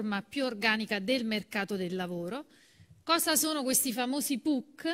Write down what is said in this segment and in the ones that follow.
riforma più organica del mercato del lavoro. Cosa sono questi famosi PUC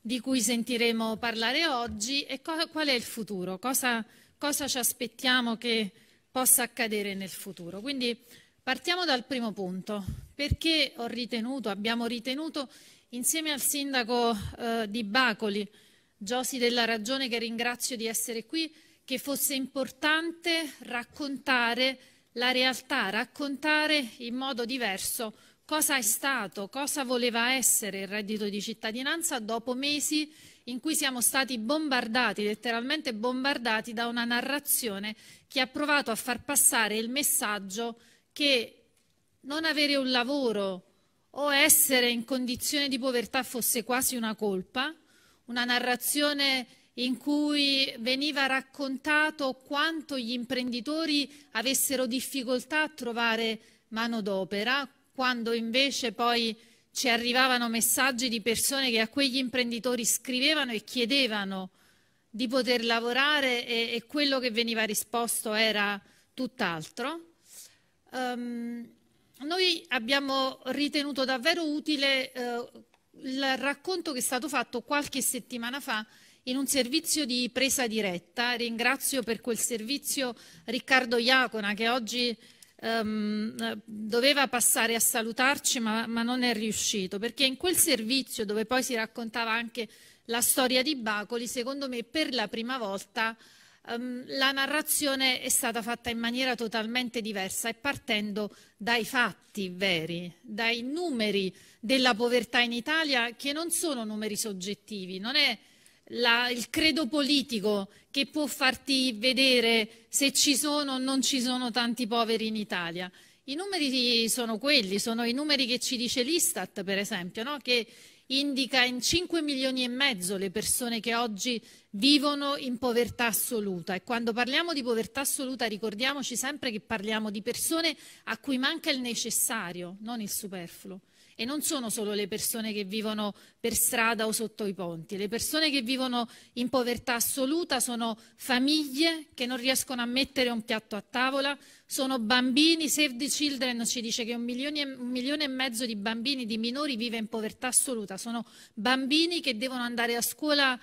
di cui sentiremo parlare oggi e qual è il futuro? Cosa, cosa ci aspettiamo che possa accadere nel futuro? Quindi partiamo dal primo punto. Perché ho ritenuto, abbiamo ritenuto insieme al sindaco eh, di Bacoli, Giosi della Ragione, che ringrazio di essere qui, che fosse importante raccontare la realtà, raccontare in modo diverso cosa è stato, cosa voleva essere il reddito di cittadinanza dopo mesi in cui siamo stati bombardati, letteralmente bombardati da una narrazione che ha provato a far passare il messaggio che non avere un lavoro o essere in condizione di povertà fosse quasi una colpa, una narrazione in cui veniva raccontato quanto gli imprenditori avessero difficoltà a trovare manodopera, quando invece poi ci arrivavano messaggi di persone che a quegli imprenditori scrivevano e chiedevano di poter lavorare e, e quello che veniva risposto era tutt'altro. Um, noi abbiamo ritenuto davvero utile eh, il racconto che è stato fatto qualche settimana fa in un servizio di presa diretta. Ringrazio per quel servizio Riccardo Iacona che oggi ehm, doveva passare a salutarci ma, ma non è riuscito, perché in quel servizio dove poi si raccontava anche la storia di Bacoli, secondo me per la prima volta ehm, la narrazione è stata fatta in maniera totalmente diversa e partendo dai fatti veri, dai numeri della povertà in Italia che non sono numeri soggettivi, non è la, il credo politico che può farti vedere se ci sono o non ci sono tanti poveri in Italia. I numeri sono quelli, sono i numeri che ci dice l'Istat, per esempio, no? che indica in 5 milioni e mezzo le persone che oggi vivono in povertà assoluta e quando parliamo di povertà assoluta ricordiamoci sempre che parliamo di persone a cui manca il necessario, non il superfluo e non sono solo le persone che vivono per strada o sotto i ponti, le persone che vivono in povertà assoluta sono famiglie che non riescono a mettere un piatto a tavola, sono bambini, Save the Children ci dice che un milione, un milione e mezzo di bambini, di minori vive in povertà assoluta, sono bambini che devono andare a scuola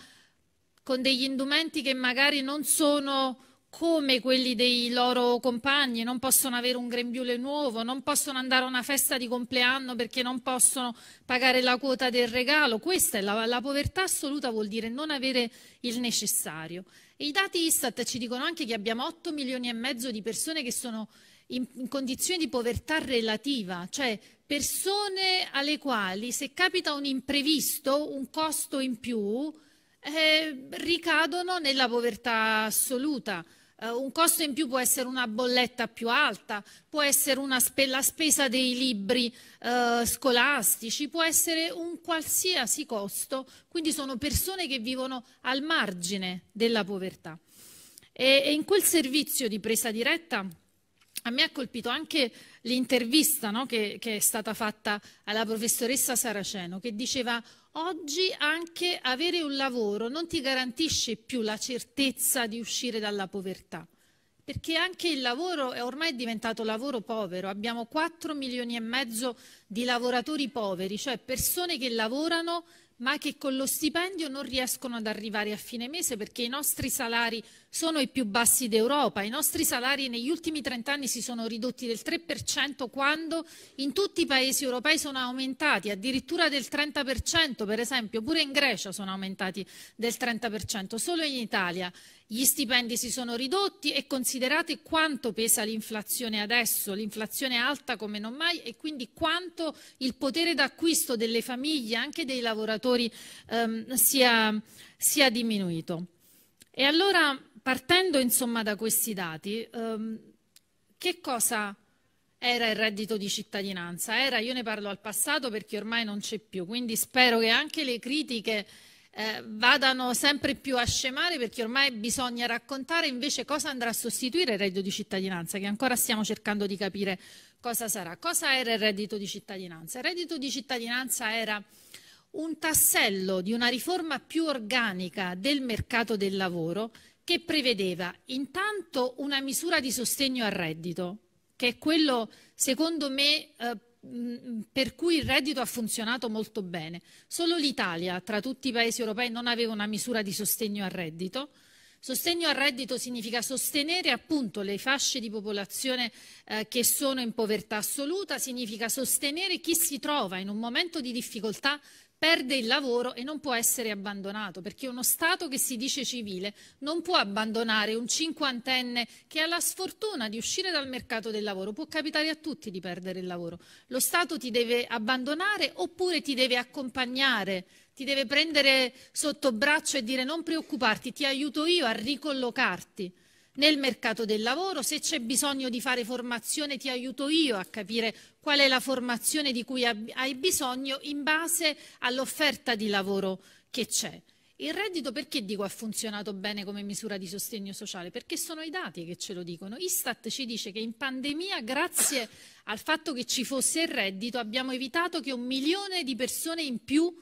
con degli indumenti che magari non sono come quelli dei loro compagni, non possono avere un grembiule nuovo, non possono andare a una festa di compleanno perché non possono pagare la quota del regalo. Questa è la, la povertà assoluta, vuol dire non avere il necessario. E I dati Istat ci dicono anche che abbiamo 8 milioni e mezzo di persone che sono in, in condizioni di povertà relativa, cioè persone alle quali se capita un imprevisto, un costo in più, eh, ricadono nella povertà assoluta. Uh, un costo in più può essere una bolletta più alta, può essere spe la spesa dei libri uh, scolastici, può essere un qualsiasi costo, quindi sono persone che vivono al margine della povertà. E, e in quel servizio di presa diretta a me ha colpito anche l'intervista no, che, che è stata fatta alla professoressa Saraceno che diceva Oggi anche avere un lavoro non ti garantisce più la certezza di uscire dalla povertà, perché anche il lavoro è ormai diventato lavoro povero. Abbiamo 4 milioni e mezzo di lavoratori poveri, cioè persone che lavorano ma che con lo stipendio non riescono ad arrivare a fine mese perché i nostri salari sono i più bassi d'Europa. I nostri salari negli ultimi 30 anni si sono ridotti del 3% quando in tutti i paesi europei sono aumentati addirittura del 30%, per esempio pure in Grecia sono aumentati del 30%, solo in Italia gli stipendi si sono ridotti e considerate quanto pesa l'inflazione adesso, l'inflazione è alta come non mai e quindi quanto il potere d'acquisto delle famiglie, anche dei lavoratori, ehm, sia, sia diminuito. E allora Partendo insomma da questi dati, ehm, che cosa era il reddito di cittadinanza? Era, io ne parlo al passato perché ormai non c'è più, quindi spero che anche le critiche eh, vadano sempre più a scemare perché ormai bisogna raccontare invece cosa andrà a sostituire il reddito di cittadinanza, che ancora stiamo cercando di capire cosa sarà. Cosa era il reddito di cittadinanza? Il reddito di cittadinanza era un tassello di una riforma più organica del mercato del lavoro che prevedeva intanto una misura di sostegno al reddito, che è quello, secondo me, eh, per cui il reddito ha funzionato molto bene. Solo l'Italia, tra tutti i paesi europei, non aveva una misura di sostegno al reddito. Sostegno al reddito significa sostenere appunto le fasce di popolazione eh, che sono in povertà assoluta, significa sostenere chi si trova in un momento di difficoltà perde il lavoro e non può essere abbandonato, perché uno Stato che si dice civile non può abbandonare un cinquantenne che ha la sfortuna di uscire dal mercato del lavoro. Può capitare a tutti di perdere il lavoro. Lo Stato ti deve abbandonare oppure ti deve accompagnare, ti deve prendere sotto braccio e dire non preoccuparti, ti aiuto io a ricollocarti nel mercato del lavoro, se c'è bisogno di fare formazione ti aiuto io a capire qual è la formazione di cui hai bisogno in base all'offerta di lavoro che c'è. Il reddito perché dico ha funzionato bene come misura di sostegno sociale? Perché sono i dati che ce lo dicono. Istat ci dice che in pandemia, grazie al fatto che ci fosse il reddito, abbiamo evitato che un milione di persone in più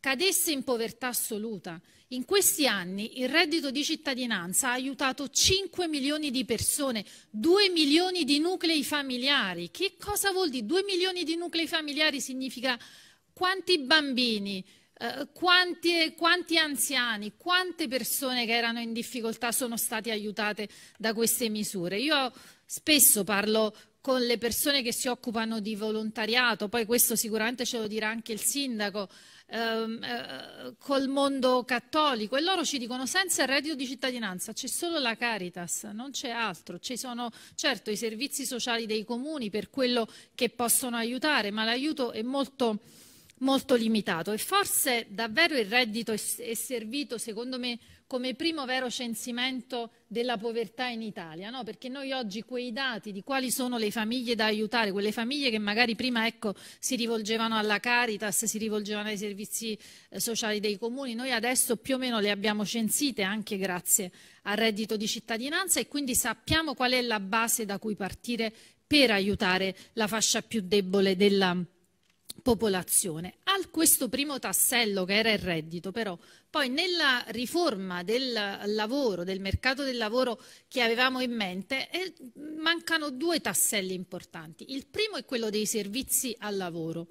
cadesse in povertà assoluta. In questi anni il reddito di cittadinanza ha aiutato 5 milioni di persone, 2 milioni di nuclei familiari. Che cosa vuol dire? 2 milioni di nuclei familiari significa quanti bambini, eh, quanti, quanti anziani, quante persone che erano in difficoltà sono state aiutate da queste misure. Io spesso parlo con le persone che si occupano di volontariato, poi questo sicuramente ce lo dirà anche il sindaco, ehm, eh, col mondo cattolico e loro ci dicono senza il reddito di cittadinanza c'è solo la Caritas, non c'è altro, ci sono certo i servizi sociali dei comuni per quello che possono aiutare, ma l'aiuto è molto molto limitato e forse davvero il reddito è, è servito secondo me come primo vero censimento della povertà in Italia, no? perché noi oggi quei dati di quali sono le famiglie da aiutare, quelle famiglie che magari prima ecco, si rivolgevano alla Caritas, si rivolgevano ai servizi eh, sociali dei comuni, noi adesso più o meno le abbiamo censite anche grazie al reddito di cittadinanza e quindi sappiamo qual è la base da cui partire per aiutare la fascia più debole della popolazione popolazione. A questo primo tassello che era il reddito però, poi nella riforma del lavoro, del mercato del lavoro che avevamo in mente, eh, mancano due tasselli importanti. Il primo è quello dei servizi al lavoro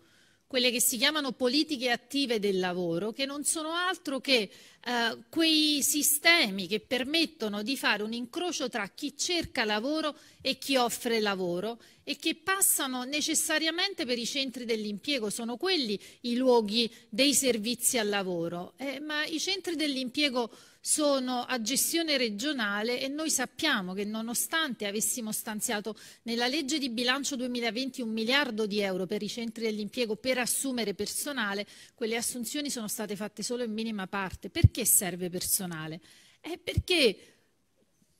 quelle che si chiamano politiche attive del lavoro, che non sono altro che eh, quei sistemi che permettono di fare un incrocio tra chi cerca lavoro e chi offre lavoro e che passano necessariamente per i centri dell'impiego, sono quelli i luoghi dei servizi al lavoro. Eh, ma i centri dell'impiego sono a gestione regionale e noi sappiamo che nonostante avessimo stanziato nella legge di bilancio 2020 un miliardo di euro per i centri dell'impiego per assumere personale, quelle assunzioni sono state fatte solo in minima parte. Perché serve personale? È perché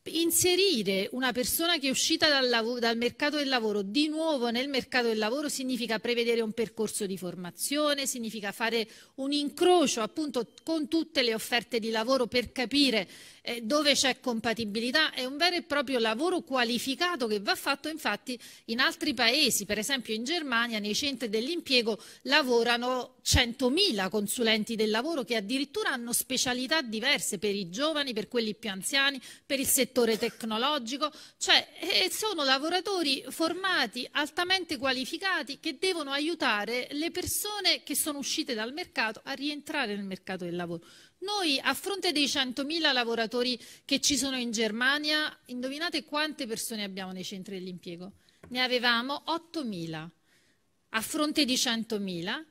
Inserire una persona che è uscita dal, lavoro, dal, mercato del lavoro di nuovo nel mercato del lavoro significa prevedere un percorso di formazione, significa fare un incrocio appunto con tutte le offerte di lavoro per capire eh, dove c'è compatibilità, è un vero e proprio lavoro qualificato che va fatto infatti in altri paesi, per esempio in Germania nei centri dell'impiego lavorano 100.000 consulenti del lavoro che addirittura hanno specialità diverse per i giovani, per quelli più anziani, per il settore tecnologico, cioè eh, sono lavoratori formati, altamente qualificati che devono aiutare le persone che sono uscite dal mercato a rientrare nel mercato del lavoro. Noi a fronte dei 100.000 lavoratori che ci sono in Germania, indovinate quante persone abbiamo nei centri dell'impiego? Ne avevamo 8.000. A fronte di 100.000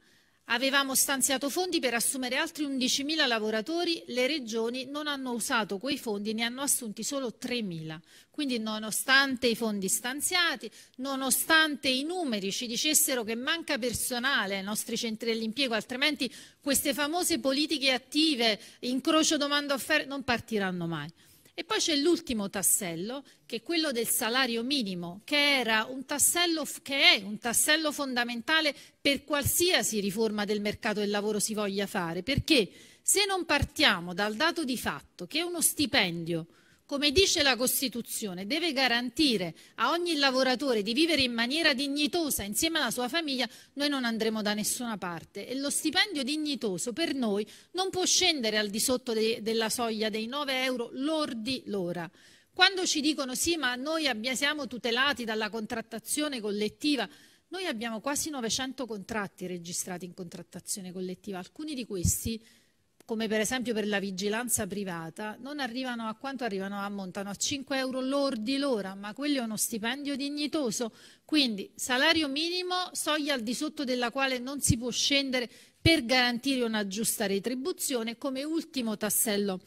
Avevamo stanziato fondi per assumere altri 11.000 lavoratori, le regioni non hanno usato quei fondi, ne hanno assunti solo 3.000. Quindi nonostante i fondi stanziati, nonostante i numeri ci dicessero che manca personale ai nostri centri dell'impiego, altrimenti queste famose politiche attive, incrocio domanda offerta, non partiranno mai. E poi c'è l'ultimo tassello, che è quello del salario minimo, che, tassello, che, è un tassello fondamentale per qualsiasi riforma del mercato del lavoro si voglia fare, perché se non partiamo dal dato di fatto che uno stipendio come dice la Costituzione, deve garantire a ogni lavoratore di vivere in maniera dignitosa insieme alla sua famiglia, noi non andremo da nessuna parte e lo stipendio dignitoso per noi non può scendere al di sotto de della soglia dei 9 euro lordi l'ora. Quando ci dicono sì, ma noi siamo tutelati dalla contrattazione collettiva, noi abbiamo quasi 900 contratti registrati in contrattazione collettiva, alcuni di questi come per esempio per la vigilanza privata, non arrivano a quanto arrivano, ammontano a 5 euro lordi l'ora, ma quello è uno stipendio dignitoso. Quindi salario minimo, soglia al di sotto della quale non si può scendere per garantire una giusta retribuzione, come ultimo tassello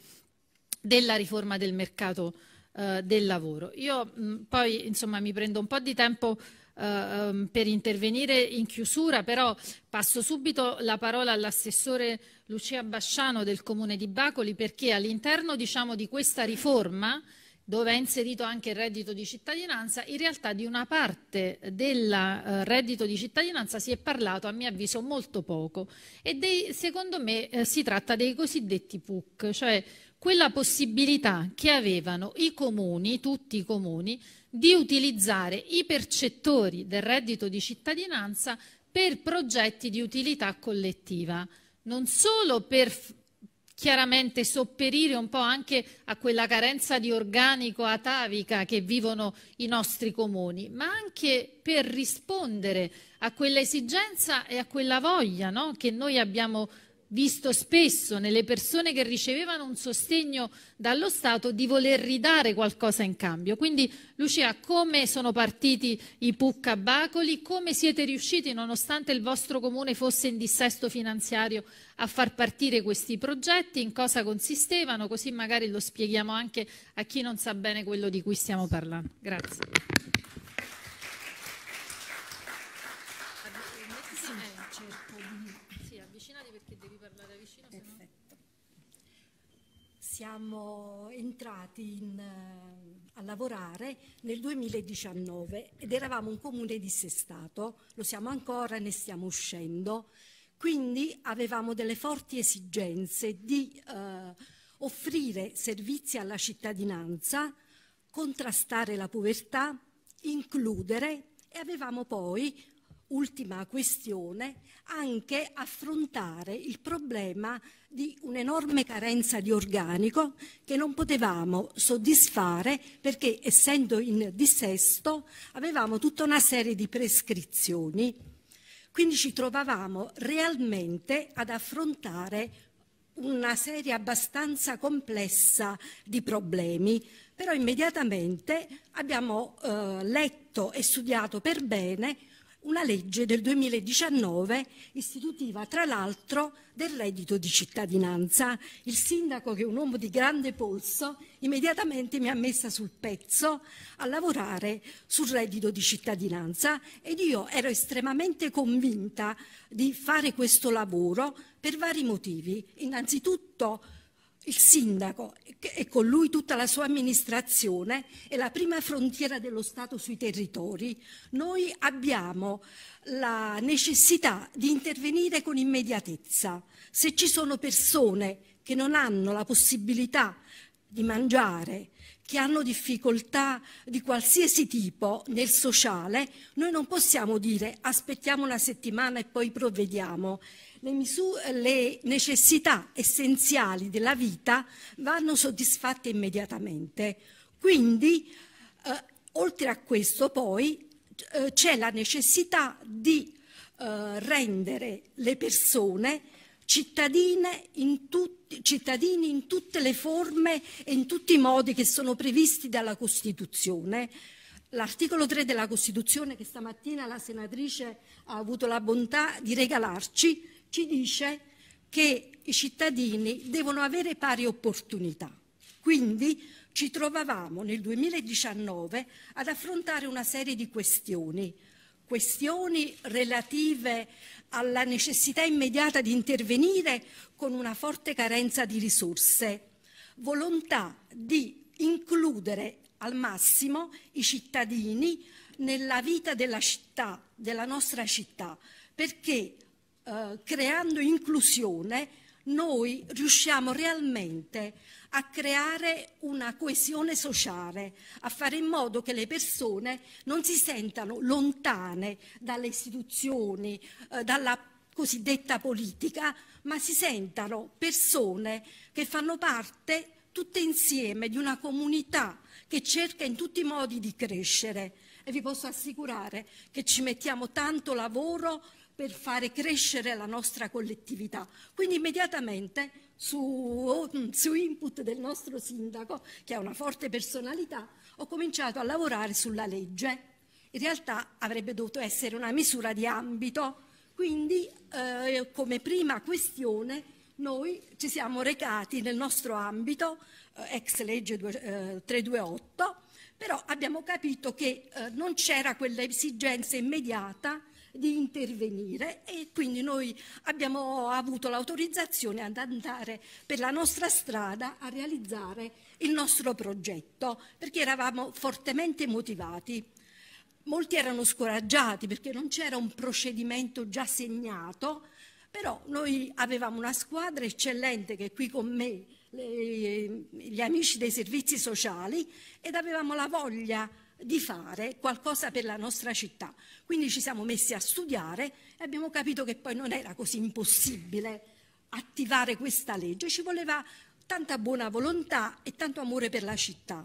della riforma del mercato eh, del lavoro. Io mh, mm, poi insomma, mi prendo un po' di tempo eh, ehm, per intervenire in chiusura, però passo subito la parola all'assessore Lucia Basciano del Comune di Bacoli perché all'interno diciamo, di questa riforma dove è inserito anche il reddito di cittadinanza, in realtà di una parte del eh, reddito di cittadinanza si è parlato a mio avviso molto poco e dei, secondo me eh, si tratta dei cosiddetti PUC, cioè quella possibilità che avevano i comuni, tutti i comuni, di utilizzare i percettori del reddito di cittadinanza per progetti di utilità collettiva non solo per chiaramente sopperire un po' anche a quella carenza di organico atavica che vivono i nostri comuni, ma anche per rispondere a quell'esigenza e a quella voglia no? che noi abbiamo visto spesso nelle persone che ricevevano un sostegno dallo Stato di voler ridare qualcosa in cambio. Quindi Lucia, come sono partiti i Pucca Bacoli? Come siete riusciti, nonostante il vostro comune fosse in dissesto finanziario, a far partire questi progetti? In cosa consistevano? Così magari lo spieghiamo anche a chi non sa bene quello di cui stiamo parlando. Grazie. siamo entrati in, eh, a lavorare nel 2019 ed eravamo un comune dissestato, lo siamo ancora e ne stiamo uscendo, quindi avevamo delle forti esigenze di eh, offrire servizi alla cittadinanza, contrastare la povertà, includere e avevamo poi, ultima questione, anche affrontare il problema di un'enorme carenza di organico che non potevamo soddisfare perché essendo in dissesto avevamo tutta una serie di prescrizioni. Quindi ci trovavamo realmente ad affrontare una serie abbastanza complessa di problemi, però immediatamente abbiamo eh, letto e studiato per bene una legge del 2019 istitutiva tra l'altro del reddito di cittadinanza. Il sindaco, che è un uomo di grande polso, immediatamente mi ha messa sul pezzo a lavorare sul reddito di cittadinanza ed io ero estremamente convinta di fare questo lavoro per vari motivi. Innanzitutto il sindaco e con lui tutta la sua amministrazione è la prima frontiera dello Stato sui territori, noi abbiamo la necessità di intervenire con immediatezza. Se ci sono persone che non hanno la possibilità di mangiare, che hanno difficoltà di qualsiasi tipo nel sociale, noi non possiamo dire aspettiamo una settimana e poi provvediamo le, misure, le necessità essenziali della vita vanno soddisfatte immediatamente. Quindi, eh, oltre a questo poi, eh, c'è la necessità di eh, rendere le persone in tutti, cittadini in tutte le forme e in tutti i modi che sono previsti dalla Costituzione. L'articolo 3 della Costituzione che stamattina la senatrice ha avuto la bontà di regalarci ci dice che i cittadini devono avere pari opportunità. Quindi ci trovavamo nel 2019 ad affrontare una serie di questioni, questioni relative alla necessità immediata di intervenire con una forte carenza di risorse, volontà di includere al massimo i cittadini nella vita della città, della nostra città, perché eh, creando inclusione, noi riusciamo realmente a creare una coesione sociale, a fare in modo che le persone non si sentano lontane dalle istituzioni, eh, dalla cosiddetta politica, ma si sentano persone che fanno parte tutte insieme di una comunità che cerca in tutti i modi di crescere. E vi posso assicurare che ci mettiamo tanto lavoro per fare crescere la nostra collettività. Quindi immediatamente su, mm, su, input del nostro sindaco, che ha una forte personalità, ho cominciato a lavorare sulla legge. In realtà avrebbe dovuto essere una misura di ambito, quindi eh, come prima questione noi ci siamo recati nel nostro ambito, eh, ex legge due, eh, 328, però abbiamo capito che eh, non c'era quell'esigenza immediata di intervenire e quindi noi abbiamo avuto l'autorizzazione ad andare per la nostra strada a realizzare il nostro progetto perché eravamo fortemente motivati. Molti erano scoraggiati perché non c'era un procedimento già segnato, però noi avevamo una squadra eccellente che è qui con me, le, gli amici dei servizi sociali, ed avevamo la voglia di fare qualcosa per la nostra città. Quindi ci siamo messi a studiare e abbiamo capito che poi non era così impossibile attivare questa legge, ci voleva tanta buona volontà e tanto amore per la città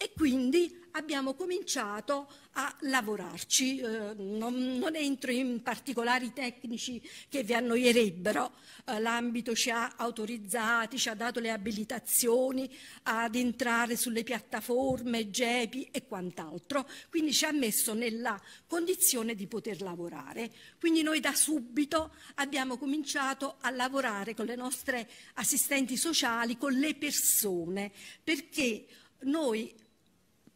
e quindi abbiamo cominciato a lavorarci. Eh, non, non, entro in particolari tecnici che vi annoierebbero, eh, l'ambito ci ha autorizzati, ci ha dato le abilitazioni ad entrare sulle piattaforme, GEPI e quant'altro, quindi ci ha messo nella condizione di poter lavorare. Quindi noi da subito abbiamo cominciato a lavorare con le nostre assistenti sociali, con le persone, perché noi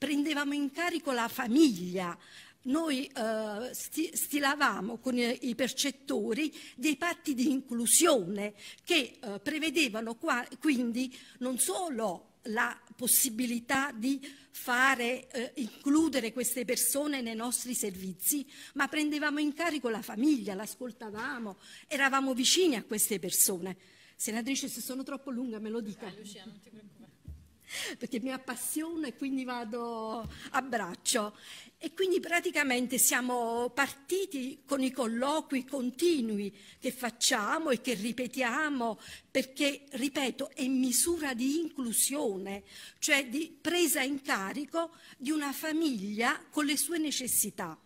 prendevamo in carico la famiglia, noi eh, stilavamo con eh, i percettori dei patti di inclusione che eh, prevedevano qua, quindi non solo la possibilità di fare, eh, includere queste persone nei nostri servizi, ma prendevamo in carico la famiglia, l'ascoltavamo, eravamo vicini a queste persone. Senatrice, se sono troppo lunga me lo dica. Ah, Lucia, non ti preoccupare perché mi appassiona e quindi vado a braccio. E quindi praticamente siamo partiti con i colloqui continui che facciamo e che ripetiamo, perché, ripeto, è misura di inclusione, cioè di presa in carico di una famiglia con le sue necessità.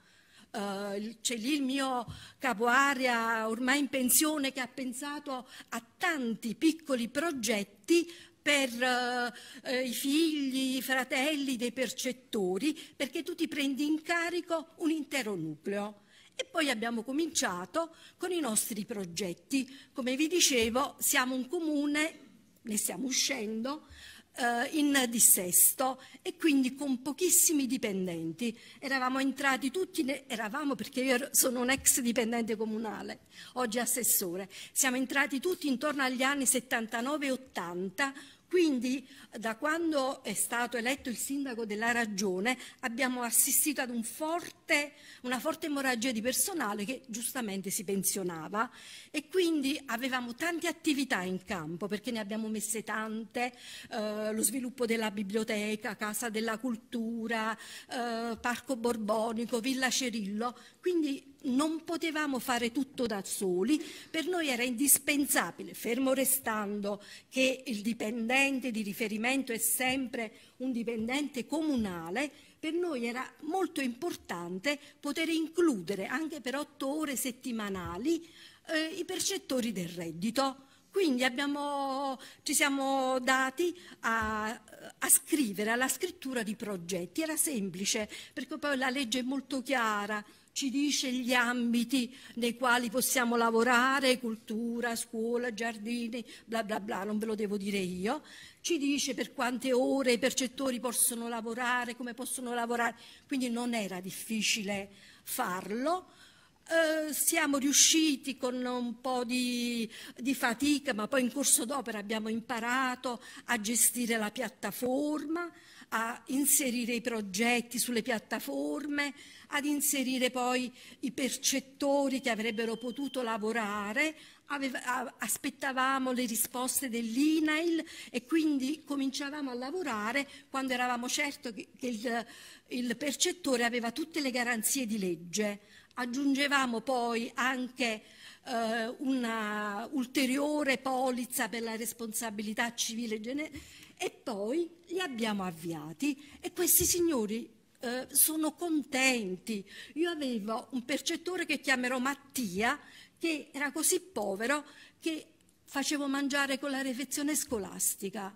Uh, c'è lì il mio capo area ormai in pensione che ha pensato a tanti piccoli progetti per eh, eh, i figli, i fratelli dei percettori, perché tu ti prendi in carico un intero nucleo. E poi abbiamo cominciato con i nostri progetti. Come vi dicevo, siamo un comune, ne stiamo uscendo, eh, in dissesto e quindi con pochissimi dipendenti. Eravamo entrati tutti, eravamo perché io sono un ex dipendente comunale, oggi assessore, siamo entrati tutti intorno agli anni 79 80 quindi da quando è stato eletto il sindaco della Ragione abbiamo assistito ad un forte, una forte emorragia di personale che giustamente si pensionava e quindi avevamo tante attività in campo perché ne abbiamo messe tante, eh, lo sviluppo della biblioteca, Casa della Cultura, eh, Parco Borbonico, Villa Cerillo, quindi non potevamo fare tutto da soli, per noi era indispensabile, fermo restando che il dipendente di riferimento è sempre un dipendente comunale, per noi era molto importante poter includere anche per otto ore settimanali eh, i percettori del reddito. Quindi abbiamo, ci siamo dati a, a, scrivere, alla scrittura di progetti. Era semplice, perché poi la legge è molto chiara, ci dice gli ambiti nei quali possiamo lavorare, cultura, scuola, giardini, bla bla bla, non ve lo devo dire io, ci dice per quante ore i percettori possono lavorare, come possono lavorare, quindi non era difficile farlo. Eh, siamo riusciti con un po' di, di fatica, ma poi in corso d'opera abbiamo imparato a gestire la piattaforma, a inserire i progetti sulle piattaforme, ad inserire poi i percettori che avrebbero potuto lavorare, aveva, aspettavamo le risposte dell'INAIL e quindi cominciavamo a lavorare quando eravamo certi che, che il, il percettore aveva tutte le garanzie di legge. Aggiungevamo poi anche eh, una polizza per la responsabilità civile e poi li abbiamo avviati e questi signori eh, sono contenti. Io avevo un percettore che chiamerò Mattia, che era così povero che facevo mangiare con la refezione scolastica.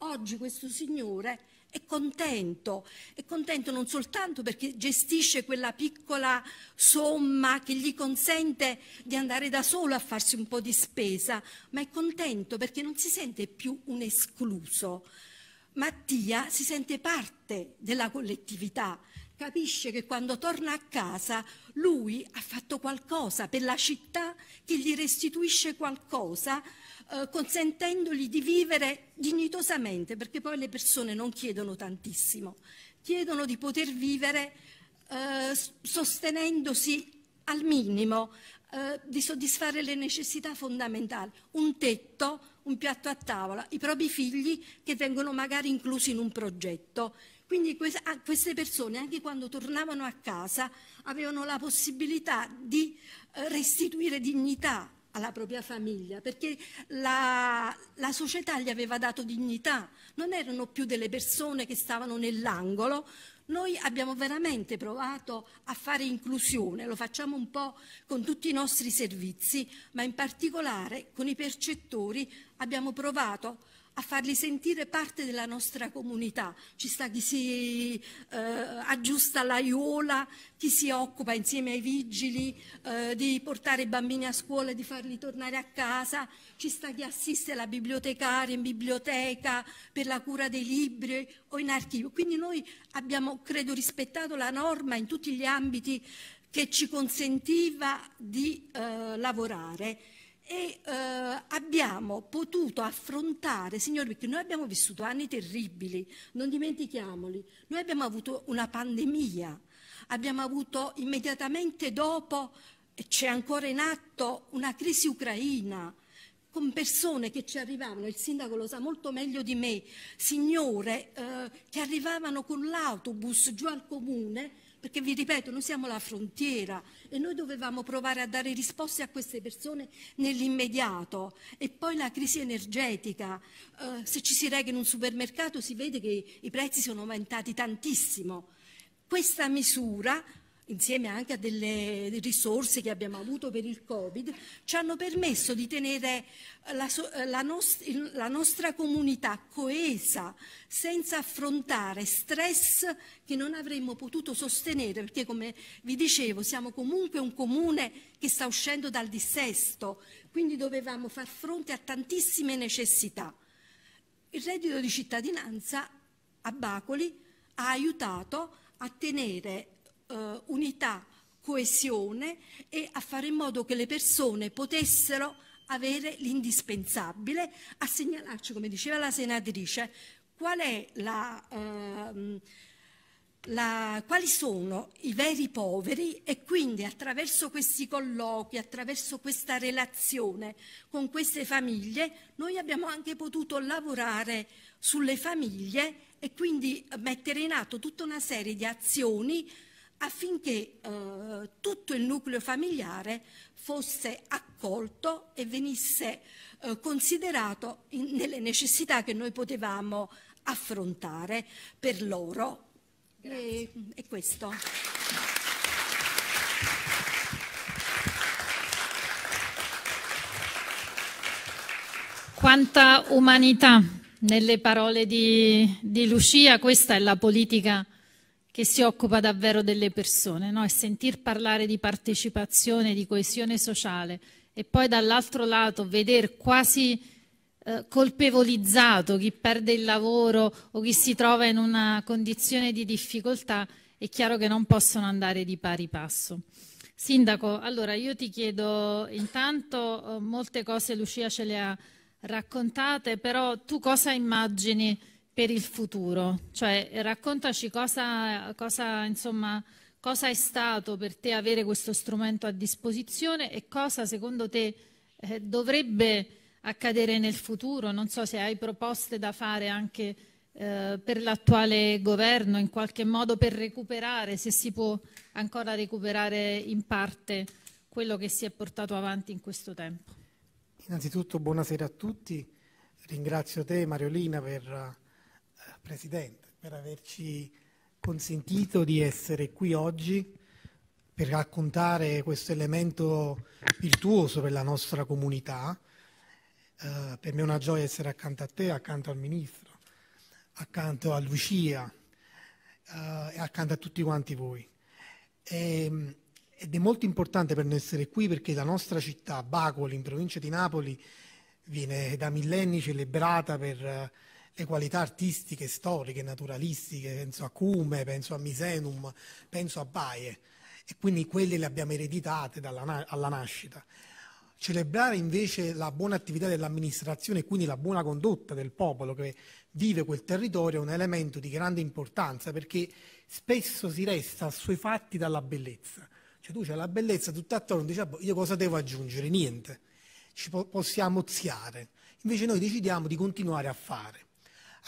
Oggi questo signore è contento, è contento non soltanto perché gestisce quella piccola somma che gli consente di andare da solo a farsi un po' di spesa, ma è contento perché non si sente più un escluso. Mattia si sente parte della collettività, capisce che quando torna a casa lui ha fatto qualcosa per la città che gli restituisce qualcosa eh, consentendogli di vivere dignitosamente, perché poi le persone non chiedono tantissimo, chiedono di poter vivere eh, sostenendosi al minimo, eh, di soddisfare le necessità fondamentali, un tetto, un piatto a tavola, i propri figli che vengono magari inclusi in un progetto. Quindi ah, queste persone, anche quando tornavano a casa, avevano la possibilità di eh, restituire dignità alla propria famiglia, perché la, la, società gli aveva dato dignità, non erano più delle persone che stavano nell'angolo noi abbiamo veramente provato a fare inclusione, lo facciamo un po' con tutti i nostri servizi, ma in particolare con i percettori abbiamo provato a farli sentire parte della nostra comunità. Ci sta chi si eh, aggiusta l'aiola, chi si occupa insieme ai vigili eh, di portare i bambini a scuola e di farli tornare a casa, ci sta chi assiste la bibliotecaria in biblioteca per la cura dei libri o in archivio. Quindi noi abbiamo, credo, rispettato la norma in tutti gli ambiti che ci consentiva di eh, lavorare e eh, abbiamo potuto affrontare, signori, perché noi abbiamo vissuto anni terribili, non dimentichiamoli, noi abbiamo avuto una pandemia, abbiamo avuto immediatamente dopo, c'è ancora in atto, una crisi ucraina, con persone che ci arrivavano, il sindaco lo sa molto meglio di me, signore, eh, che arrivavano con l'autobus giù al comune perché vi ripeto, noi siamo la frontiera e noi dovevamo provare a dare risposte a queste persone nell'immediato. E poi la crisi energetica, eh, se ci si reca in un supermercato si vede che i prezzi sono aumentati tantissimo. Questa misura insieme anche a delle risorse che abbiamo avuto per il Covid, ci hanno permesso di tenere la, la, nost la nostra comunità coesa, senza affrontare stress che non avremmo potuto sostenere, perché come vi dicevo siamo comunque un comune che sta uscendo dal dissesto, quindi dovevamo far fronte a tantissime necessità. Il reddito di cittadinanza a Bacoli ha aiutato a tenere eh, unità, coesione e a fare in modo che le persone potessero avere l'indispensabile, a segnalarci, come diceva la senatrice, qual la, eh, la, quali sono i veri poveri e quindi attraverso questi colloqui, attraverso questa relazione con queste famiglie, noi abbiamo anche potuto lavorare sulle famiglie e quindi mettere in atto tutta una serie di azioni affinché eh, tutto il nucleo familiare fosse accolto e venisse eh, considerato in, nelle necessità che noi potevamo affrontare per loro. E, e questo. Quanta umanità nelle parole di, di Lucia, questa è la politica che si occupa davvero delle persone, no? e sentir parlare di partecipazione, di coesione sociale e poi dall'altro lato vedere quasi eh, colpevolizzato chi perde il lavoro o chi si trova in una condizione di difficoltà, è chiaro che non possono andare di pari passo. Sindaco, allora io ti chiedo intanto, eh, molte cose Lucia ce le ha raccontate, però tu cosa immagini? per il futuro? Cioè, raccontaci cosa, cosa, insomma, cosa, è stato per te avere questo strumento a disposizione e cosa secondo te eh, dovrebbe accadere nel futuro? Non so se hai proposte da fare anche eh, per l'attuale governo, in qualche modo per recuperare, se si può ancora recuperare in parte quello che si è portato avanti in questo tempo. Innanzitutto buonasera a tutti, ringrazio te Mariolina per Presidente, per averci consentito di essere qui oggi per raccontare questo elemento virtuoso per la nostra comunità. Uh, per me è una gioia essere accanto a te, accanto al Ministro, accanto a Lucia uh, e accanto a tutti quanti voi. E, ehm, ed è molto importante per noi essere qui perché la nostra città, Bacoli, in provincia di Napoli, viene da millenni celebrata per eh, le qualità artistiche, storiche, naturalistiche, penso a Cume, penso a Misenum, penso a Baie e quindi quelle le abbiamo ereditate dalla, alla nascita. Celebrare invece la buona attività dell'amministrazione e quindi la buona condotta del popolo che vive quel territorio è un elemento di grande importanza perché spesso si resta assuefatti dalla bellezza. Cioè tu c'hai la bellezza tutta attorno, dici ah, boh, io cosa devo aggiungere? Niente. Ci po possiamo oziare. Invece noi decidiamo di continuare a fare.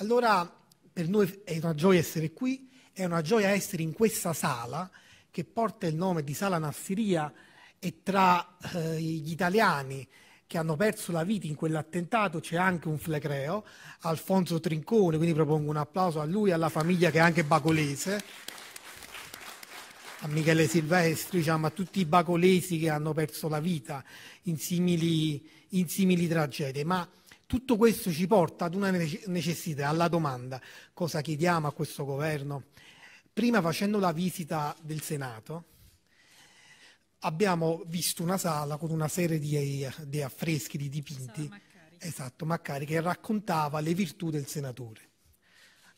Allora, per noi è una gioia essere qui, è una gioia essere in questa sala che porta il nome di Sala Nassiria e tra eh, gli italiani che hanno perso la vita in quell'attentato c'è anche un flecreo, Alfonso Trincone, quindi propongo un applauso a lui e alla famiglia che è anche bacolese, a Michele Silvestri, diciamo, a tutti i bacolesi che hanno perso la vita in simili, in simili tragedie. Ma tutto questo ci porta ad una necessità, alla domanda, cosa chiediamo a questo governo? Prima facendo la visita del Senato abbiamo visto una sala con una serie di, di affreschi, di dipinti, Maccari. esatto, Maccari, che raccontava le virtù del senatore.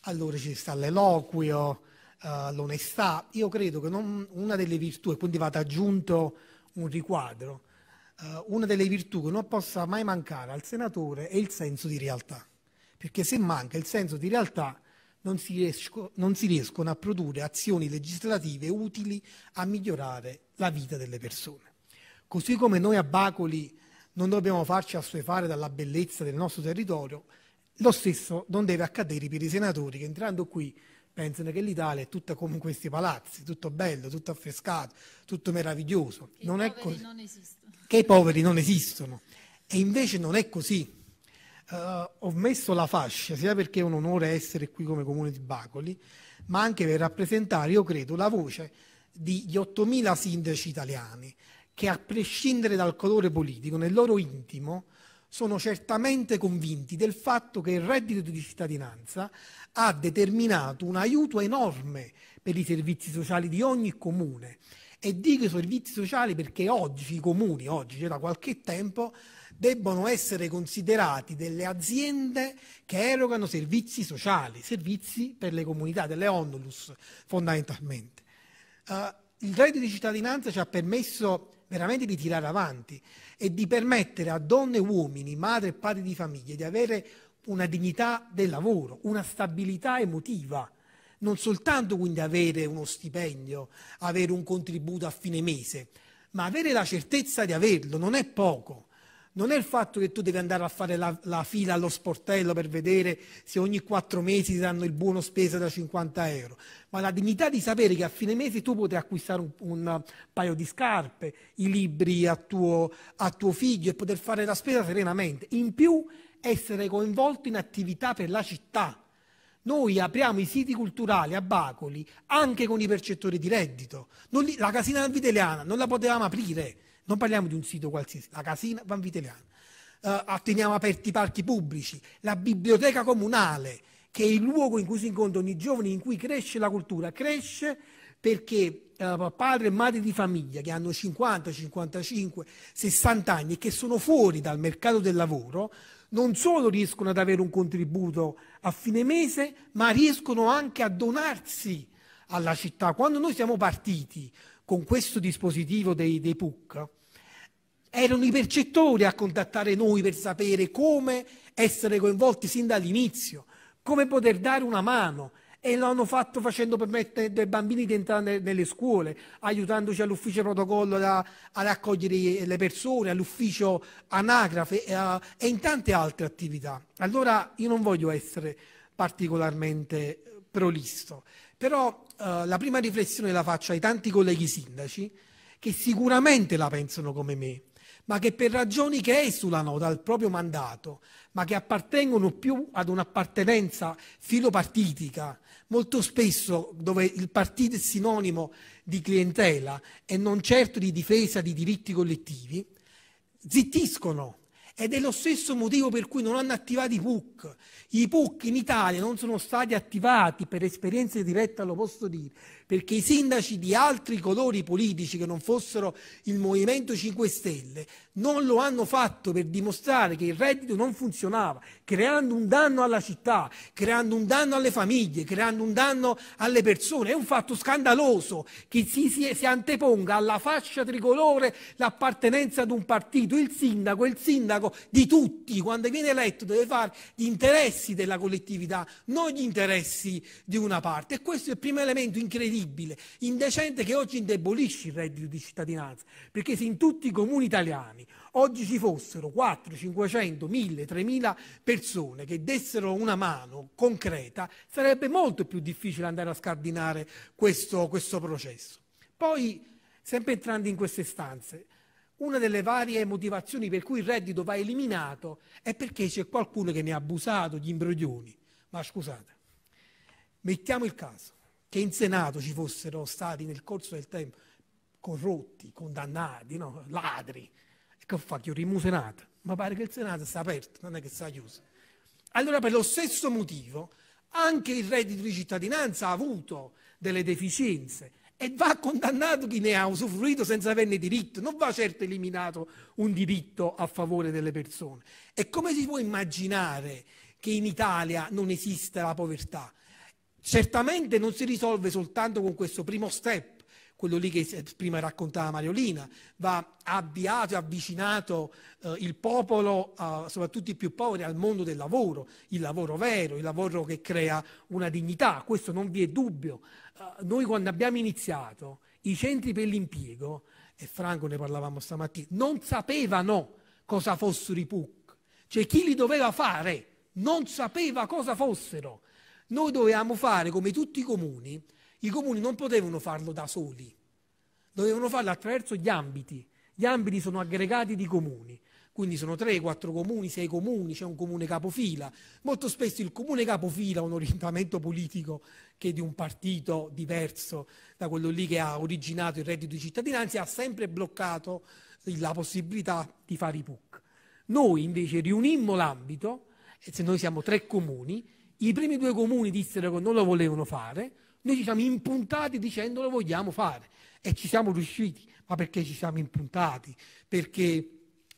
Allora ci sta l'eloquio, Uh, l'onestà. Io credo che non, una delle virtù, e quindi vada aggiunto un riquadro, eh, una delle virtù che non possa mai mancare al senatore è il senso di realtà, perché se manca il senso di realtà non si, riesco, non si riescono a produrre azioni legislative utili a migliorare la vita delle persone. Così come noi a Bacoli non dobbiamo farci assuefare dalla bellezza del nostro territorio, lo stesso non deve accadere per i senatori che entrando qui pensano che l'Italia è tutta come in questi palazzi, tutto bello, tutto affrescato, tutto meraviglioso. non è così. Non che i poveri non esistono. E invece non è così. Uh, ho messo la fascia sia perché è un onore essere qui come comune di Bacoli, ma anche per rappresentare, io credo, la voce di degli 8.000 sindaci italiani che a prescindere dal colore politico, nel loro intimo, sono certamente convinti del fatto che il reddito di cittadinanza ha determinato un aiuto enorme per i servizi sociali di ogni comune e dico i servizi sociali perché oggi i comuni, oggi, cioè da qualche tempo, debbono essere considerati delle aziende che erogano servizi sociali, servizi per le comunità, delle onlus fondamentalmente. Uh, il reddito di cittadinanza ci ha permesso veramente di tirare avanti e di permettere a donne e uomini, madri e padri di famiglie, di avere una dignità del lavoro, una stabilità emotiva non soltanto quindi avere uno stipendio, avere un contributo a fine mese, ma avere la certezza di averlo non è poco. Non è il fatto che tu devi andare a fare la, la fila allo sportello per vedere se ogni quattro mesi ti danno il buono spesa da 50 euro, ma la dignità di sapere che a fine mese tu potrai acquistare un, un paio di scarpe, i libri a tuo, a tuo figlio e poter fare la spesa serenamente. In più essere coinvolto in attività per la città noi apriamo i siti culturali a Bacoli anche con i percettori di reddito. Li, la casina Vanviteliana non la potevamo aprire, non parliamo di un sito qualsiasi, la casina Vanviteliana. Uh, eh, teniamo aperti i parchi pubblici, la biblioteca comunale, che è il luogo in cui si incontrano i giovani, in cui cresce la cultura. Cresce perché uh, padre e madre di famiglia che hanno 50, 55, 60 anni e che sono fuori dal mercato del lavoro non solo riescono ad avere un contributo a fine mese, ma riescono anche a donarsi alla città. Quando noi siamo partiti con questo dispositivo dei, dei PUC, erano i percettori a contattare noi per sapere come essere coinvolti sin dall'inizio, come poter dare una mano e lo hanno fatto facendo permettere ai bambini di entrare nelle scuole, aiutandoci all'ufficio protocollo a, a raccogliere le persone, all'ufficio anagrafe e, eh, e in tante altre attività. Allora io non voglio essere particolarmente eh, prolisso, però eh, la prima riflessione la faccio ai tanti colleghi sindaci che sicuramente la pensano come me, ma che per ragioni che esulano dal proprio mandato, ma che appartengono più ad un'appartenenza filopartitica molto spesso dove il partito è sinonimo di clientela e non certo di difesa di diritti collettivi, zittiscono. Ed è lo stesso motivo per cui non hanno attivato i PUC. I PUC in Italia non sono stati attivati per esperienze dirette, lo posso dire, perché i sindaci di altri colori politici che non fossero il Movimento 5 Stelle non lo hanno fatto per dimostrare che il reddito non funzionava, creando un danno alla città, creando un danno alle famiglie, creando un danno alle persone. È un fatto scandaloso che si, si, si anteponga alla fascia tricolore l'appartenenza ad un partito. Il sindaco è il sindaco di tutti, quando viene eletto deve fare gli interessi della collettività, non gli interessi di una parte. E questo è il primo elemento incredibile incredibile, indecente che oggi indebolisce il reddito di cittadinanza, perché se in tutti i comuni italiani oggi ci fossero 4, 500, 1000, 3000 persone che dessero una mano concreta, sarebbe molto più difficile andare a scardinare questo, questo processo. Poi, sempre entrando in queste stanze, una delle varie motivazioni per cui il reddito va eliminato è perché c'è qualcuno che ne ha abusato, gli imbroglioni. Ma scusate, mettiamo il caso che in Senato ci fossero stati nel corso del tempo corrotti, condannati, no? ladri. E che fatto? Che ho Senato. Ma pare che il Senato sta aperto, non è che sta chiuso. Allora per lo stesso motivo anche il reddito di cittadinanza ha avuto delle deficienze e va condannato chi ne ha usufruito senza averne diritto, non va certo eliminato un diritto a favore delle persone. E come si può immaginare che in Italia non esista la povertà? certamente non si risolve soltanto con questo primo step, quello lì che prima raccontava Mariolina, va avviato e avvicinato eh, il popolo, eh, soprattutto i più poveri, al mondo del lavoro, il lavoro vero, il lavoro che crea una dignità, questo non vi è dubbio. Eh, noi quando abbiamo iniziato i centri per l'impiego, e Franco ne parlavamo stamattina, non sapevano cosa fossero i PUC, cioè chi li doveva fare non sapeva cosa fossero noi dovevamo fare come tutti i comuni, i comuni non potevano farlo da soli, dovevano farlo attraverso gli ambiti. Gli ambiti sono aggregati di comuni, quindi sono tre, quattro comuni, sei comuni, c'è un comune capofila. Molto spesso il comune capofila ha un orientamento politico che è di un partito diverso da quello lì che ha originato il reddito di cittadinanza e ha sempre bloccato la possibilità di fare i PUC. Noi invece riunimmo l'ambito, e se noi siamo tre comuni, i primi due comuni dissero che non lo volevano fare, noi ci siamo impuntati dicendo lo vogliamo fare e ci siamo riusciti, ma perché ci siamo impuntati? Perché,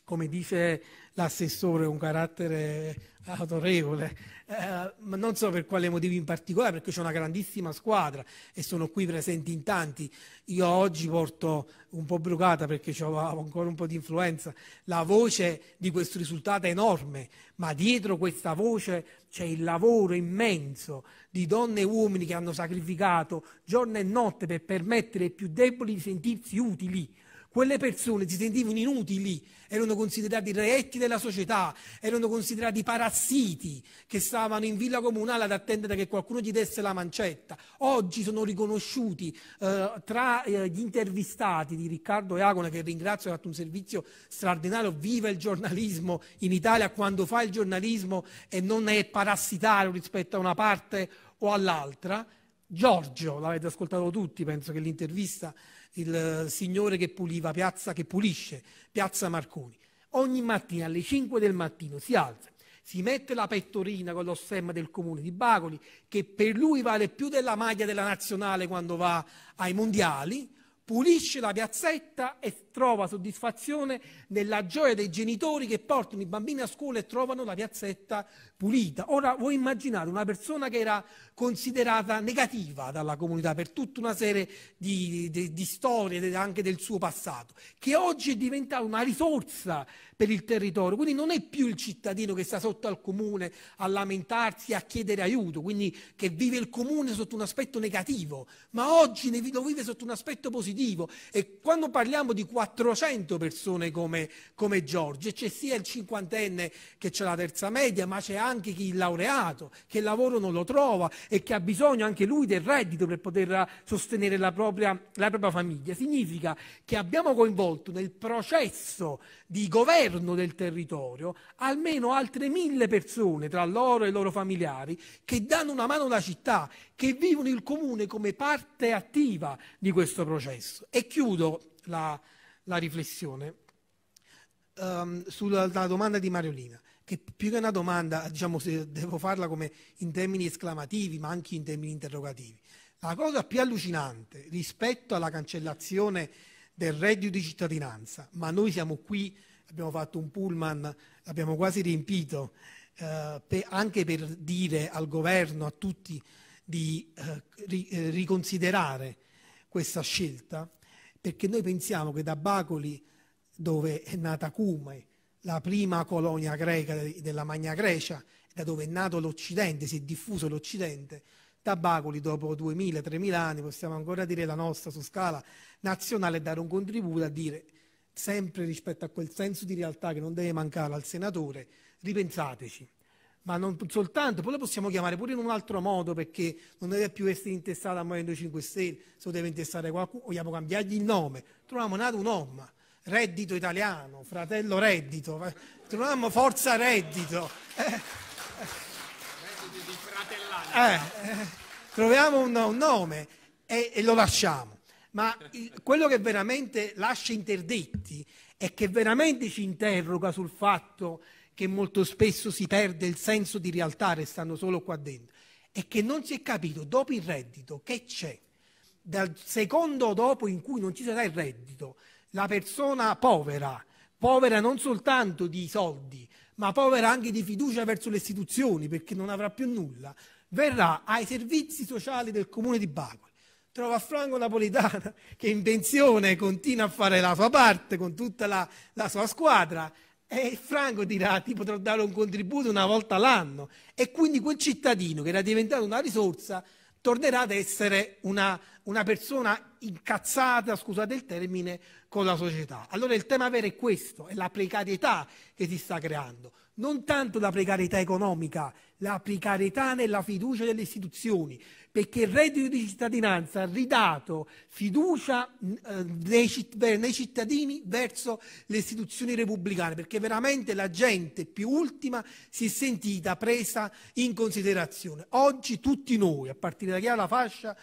come dice l'assessore, un carattere autorevole, eh, ma non so per quale motivo in particolare, perché c'è una grandissima squadra e sono qui presenti in tanti. Io oggi porto un po' brucata perché ho ancora un po' di influenza, la voce di questo risultato è enorme, ma dietro questa voce c'è il lavoro immenso di donne e uomini che hanno sacrificato giorno e notte per permettere ai più deboli di sentirsi utili quelle persone si sentivano inutili, erano considerati reetti della società, erano considerati parassiti che stavano in villa comunale ad attendere che qualcuno gli desse la mancetta. Oggi sono riconosciuti eh, tra eh, gli intervistati di Riccardo Iacona, che ringrazio, ha fatto un servizio straordinario, viva il giornalismo in Italia quando fa il giornalismo e non è parassitario rispetto a una parte o all'altra. Giorgio, l'avete ascoltato tutti, penso che l'intervista il signore che puliva Piazza, che pulisce Piazza Marconi. Ogni mattina alle 5 del mattino si alza, si mette la pettorina con lo stemma del comune di Bacoli, che per lui vale più della maglia della nazionale quando va ai mondiali, pulisce la piazzetta e trova soddisfazione nella gioia dei genitori che portano i bambini a scuola e trovano la piazzetta pulita. Ora voi immaginate una persona che era considerata negativa dalla comunità per tutta una serie di, di, di storie anche del suo passato, che oggi è diventata una risorsa per il territorio, quindi non è più il cittadino che sta sotto al comune a lamentarsi, a chiedere aiuto, quindi che vive il comune sotto un aspetto negativo, ma oggi lo vive sotto un aspetto positivo positivo. E quando parliamo di 400 persone come, come Giorgio, c'è sia il cinquantenne che c'è la terza media, ma c'è anche chi è laureato, che il lavoro non lo trova e che ha bisogno anche lui del reddito per poter eh, sostenere la propria, la propria famiglia. Significa che abbiamo coinvolto nel processo di governo del territorio almeno altre mille persone, tra loro e i loro familiari, che danno una mano alla città, che vivono il comune come parte attiva di questo processo testo. E chiudo la, la riflessione um, sulla domanda di Mariolina, che più che una domanda, diciamo se devo farla come in termini esclamativi, ma anche in termini interrogativi. La cosa più allucinante rispetto alla cancellazione del reddito di cittadinanza, ma noi siamo qui, abbiamo fatto un pullman, l'abbiamo quasi riempito, eh, per, anche per dire al governo, a tutti, di eh, eh riconsiderare questa scelta, perché noi pensiamo che da Bacoli, dove è nata Cume, la prima colonia greca della Magna Grecia, da dove è nato l'Occidente, si è diffuso l'Occidente, da Bacoli dopo 2000-3000 anni, possiamo ancora dire la nostra su scala nazionale, dare un contributo a dire sempre rispetto a quel senso di realtà che non deve mancare al senatore, ripensateci ma non soltanto, poi lo possiamo chiamare pure in un altro modo perché non deve più essere intestato al Movimento 5 Stelle, se lo deve intestare qualcuno, vogliamo cambiargli il nome, troviamo nato un uomo, reddito italiano, fratello reddito, eh, troviamo forza reddito. Eh eh. eh, eh, troviamo un, un nome e, e, lo lasciamo. Ma il, quello che veramente lascia interdetti è che veramente ci interroga sul fatto che molto spesso si perde il senso di realtà, restando solo qua dentro, è che non si è capito dopo il reddito che c'è. Dal secondo dopo in cui non ci sarà il reddito, la persona povera, povera non soltanto di soldi, ma povera anche di fiducia verso le istituzioni, perché non avrà più nulla, verrà ai servizi sociali del comune di Bacoli. Trova Franco Napolitano che in pensione continua a fare la sua parte con tutta la, la sua squadra, e franco dirà ti potrò dare un contributo una volta l'anno. E quindi quel cittadino che era diventato una risorsa tornerà ad essere una, una persona incazzata, scusate il termine, con la società. Allora il tema vero è questo, è la precarietà che si sta creando non tanto la precarietà economica, la precarietà nella fiducia delle istituzioni, perché il reddito di cittadinanza ha ridato fiducia mm, eh, nei cittadini verso le istituzioni repubblicane, perché veramente la gente più ultima si è sentita presa in considerazione. Oggi tutti noi, a partire da chi ha la fascia,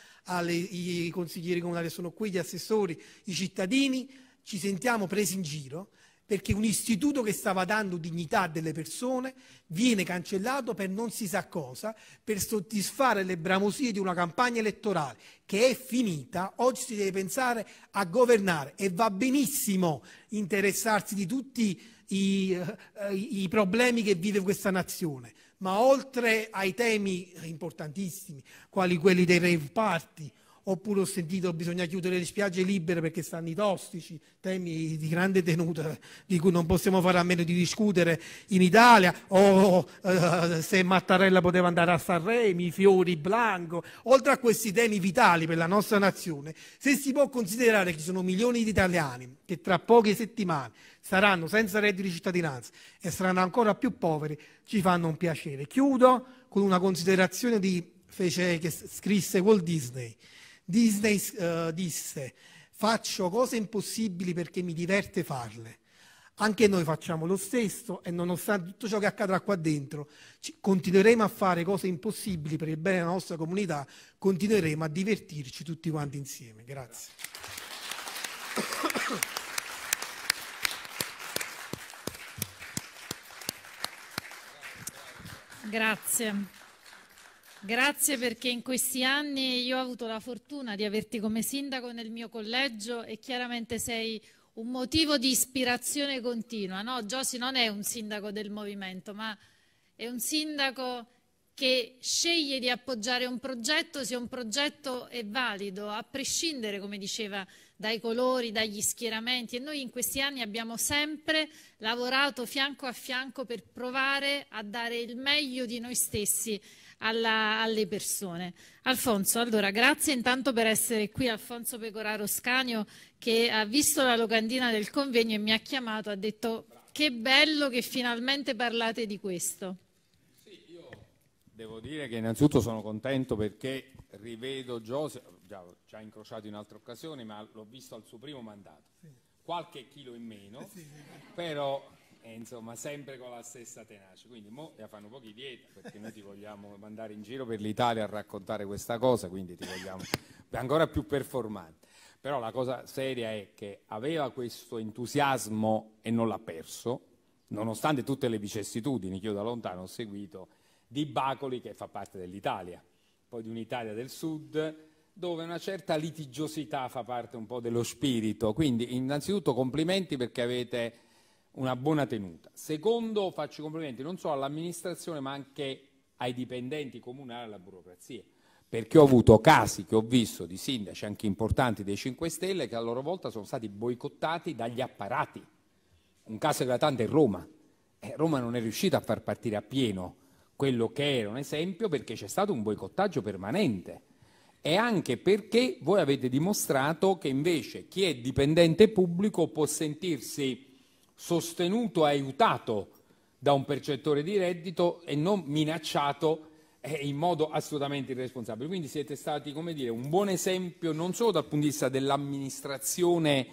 i consiglieri comunali sono qui, gli assessori, i cittadini, ci sentiamo presi in giro perché un istituto che stava dando dignità a delle persone viene cancellato per non si sa cosa, per soddisfare le bramosie di una campagna elettorale che è finita, oggi si deve pensare a governare e va benissimo interessarsi di tutti i, eh, i problemi che vive questa nazione, ma oltre ai temi importantissimi, quali quelli dei rave party, oppure ho sentito che bisogna chiudere le spiagge libere perché stanno i tossici, temi di grande tenuta di cui non possiamo fare a meno di discutere in Italia, o eh, se Mattarella poteva andare a Sanremo, i fiori Blanco, oltre a questi temi vitali per la nostra nazione, se si può considerare che ci sono milioni di italiani che tra poche settimane saranno senza reddito di cittadinanza e saranno ancora più poveri, ci fanno un piacere. Chiudo con una considerazione di, fece, che scrisse Walt Disney. Disney uh, disse faccio cose impossibili perché mi diverte farle. Anche noi facciamo lo stesso e nonostante tutto ciò che accadrà qua dentro, continueremo a fare cose impossibili per il bene della nostra comunità, continueremo a divertirci tutti quanti insieme. Grazie. Grazie. Grazie. Grazie perché in questi anni io ho avuto la fortuna di averti come sindaco nel mio collegio e chiaramente sei un motivo di ispirazione continua. No, Giosi non è un sindaco del movimento, ma è un sindaco che sceglie di appoggiare un progetto se un progetto è valido, a prescindere, come diceva, dai colori, dagli schieramenti. E noi in questi anni abbiamo sempre lavorato fianco a fianco per provare a dare il meglio di noi stessi alla, alle persone. Alfonso, allora grazie intanto per essere qui, Alfonso Pecoraro Scanio che ha visto la locandina del convegno e mi ha chiamato, ha detto che bello che finalmente parlate di questo. Sì, io devo dire che innanzitutto sono contento perché rivedo Giuseppe, già ci incrociato in altre occasioni, ma l'ho visto al suo primo mandato. Sì. Qualche chilo in meno, eh sì, sì. però e insomma sempre con la stessa tenacia. Quindi mo la fanno pochi dietro perché noi ti vogliamo mandare in giro per l'Italia a raccontare questa cosa, quindi ti vogliamo ancora più performante. Però la cosa seria è che aveva questo entusiasmo e non l'ha perso, nonostante tutte le vicissitudini che io da lontano ho seguito, di Bacoli che fa parte dell'Italia, poi di un'Italia del Sud dove una certa litigiosità fa parte un po' dello spirito. Quindi innanzitutto complimenti perché avete una buona tenuta. Secondo, faccio i complimenti non solo all'amministrazione ma anche ai dipendenti comunali e alla burocrazia, perché ho avuto casi che ho visto di sindaci anche importanti dei 5 Stelle che a loro volta sono stati boicottati dagli apparati. Un caso eclatante è Roma. Eh, Roma non è riuscita a far partire a pieno quello che era un esempio perché c'è stato un boicottaggio permanente e anche perché voi avete dimostrato che invece chi è dipendente pubblico può sentirsi sostenuto e aiutato da un percettore di reddito e non minacciato eh, in modo assolutamente irresponsabile. Quindi siete stati, come dire, un buon esempio non solo dal punto di vista dell'amministrazione